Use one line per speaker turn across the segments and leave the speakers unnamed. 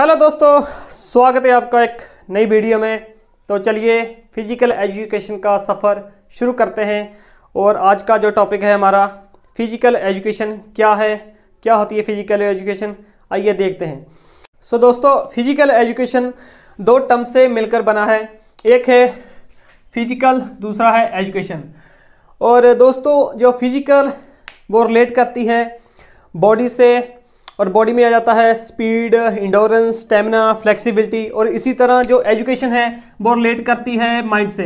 hello दोस्तों स्वागत है आपका एक नई वीडियो में तो चलिए फिजिकल एजुकेशन का सफ़र शुरू करते हैं और आज का जो टॉपिक है हमारा फिजिकल एजुकेशन क्या है क्या होती है फिजिकल एजुकेशन आइए देखते हैं सो so, दोस्तों फिजिकल एजुकेशन दो टर्म से मिलकर बना है एक है फिजिकल दूसरा है एजुकेशन और दोस्तों जो फिजिकल वो रिलेट करती है बॉडी से और बॉडी में आ जाता है स्पीड इंडोरेंस स्टेमिना फ्लेक्सिबिलिटी और इसी तरह जो एजुकेशन है वो रिलेट करती है माइंड से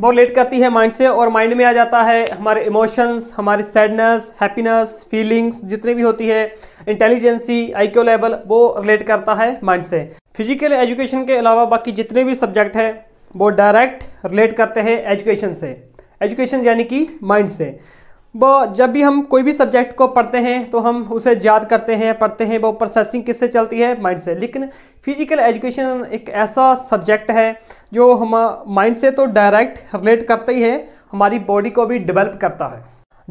वो रिलेट करती है माइंड से और माइंड में आ जाता है हमारे इमोशंस हमारी सैडनेस हैप्पीनेस फीलिंग्स जितनी भी होती है इंटेलिजेंसी आईक्यू लेवल वो रिलेट करता है माइंड से फिजिकल एजुकेशन के अलावा बाकी जितने भी सब्जेक्ट हैं वो डायरेक्ट रिलेट करते हैं एजुकेशन से एजुकेशन यानी कि माइंड से वो जब भी हम कोई भी सब्जेक्ट को पढ़ते हैं तो हम उसे याद करते हैं पढ़ते हैं वो प्रोसेसिंग किससे चलती है माइंड से लेकिन फिजिकल एजुकेशन एक ऐसा सब्जेक्ट है जो हम माइंड से तो डायरेक्ट रिलेट करते ही है हमारी बॉडी को भी डेवलप करता है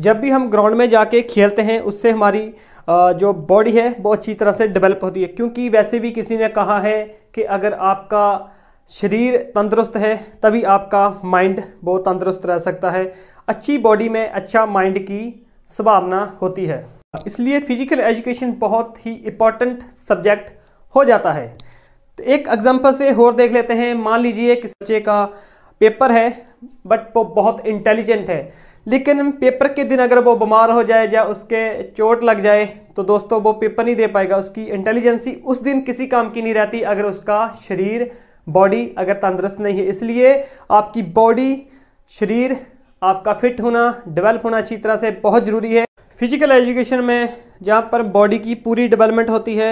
जब भी हम ग्राउंड में जाके खेलते हैं उससे हमारी जो बॉडी है वो अच्छी तरह से डेवलप होती है क्योंकि वैसे भी किसी ने कहा है कि अगर आपका शरीर तंदुरुस्त है तभी आपका माइंड बहुत तंदुरुस्त रह सकता है अच्छी बॉडी में अच्छा माइंड की संभावना होती है इसलिए फिजिकल एजुकेशन बहुत ही इम्पॉर्टेंट सब्जेक्ट हो जाता है तो एक एग्जांपल से और देख लेते हैं मान लीजिए किसी बच्चे का पेपर है बट वो बहुत इंटेलिजेंट है लेकिन पेपर के दिन अगर वो बीमार हो जाए या उसके चोट लग जाए तो दोस्तों वो पेपर नहीं दे पाएगा उसकी इंटेलिजेंसी उस दिन किसी काम की नहीं रहती अगर उसका शरीर बॉडी अगर तंदुरुस्त नहीं है इसलिए आपकी बॉडी शरीर आपका फिट होना डेवलप होना अच्छी तरह से बहुत ज़रूरी है फिजिकल एजुकेशन में जहाँ पर बॉडी की पूरी डेवलपमेंट होती है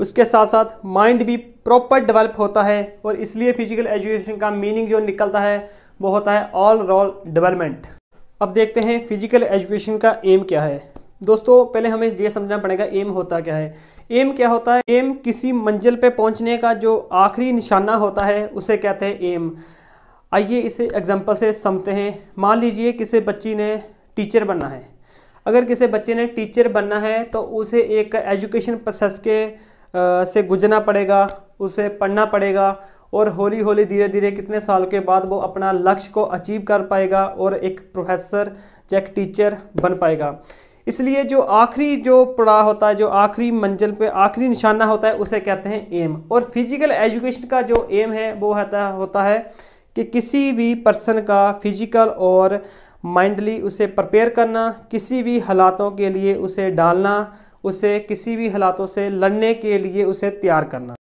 उसके साथ साथ माइंड भी प्रॉपर डेवलप होता है और इसलिए फिजिकल एजुकेशन का मीनिंग जो निकलता है वो होता है ऑल रोल डेवलपमेंट अब देखते हैं फिजिकल एजुकेशन का एम क्या है दोस्तों पहले हमें यह समझना पड़ेगा एम होता क्या है एम क्या होता है एम किसी मंजिल पे पहुंचने का जो आखिरी निशाना होता है उसे कहते हैं एम आइए इसे एग्जाम्पल से समझते हैं मान लीजिए किसी बच्ची ने टीचर बनना है अगर किसी बच्चे ने टीचर बनना है तो उसे एक एजुकेशन प्रोसेस के आ, से गुजरना पड़ेगा उसे पढ़ना पड़ेगा और हौली हौली धीरे धीरे कितने साल के बाद वो अपना लक्ष्य को अचीव कर पाएगा और एक प्रोफेसर या एक टीचर बन पाएगा इसलिए जो आखिरी जो पड़ाव होता है जो आखिरी मंजिल पे आखिरी निशाना होता है उसे कहते हैं एम और फिजिकल एजुकेशन का जो एम है वो होता है कि किसी भी पर्सन का फिजिकल और माइंडली उसे प्रिपेयर करना किसी भी हालातों के लिए उसे डालना उसे किसी भी हालातों से लड़ने के लिए उसे तैयार करना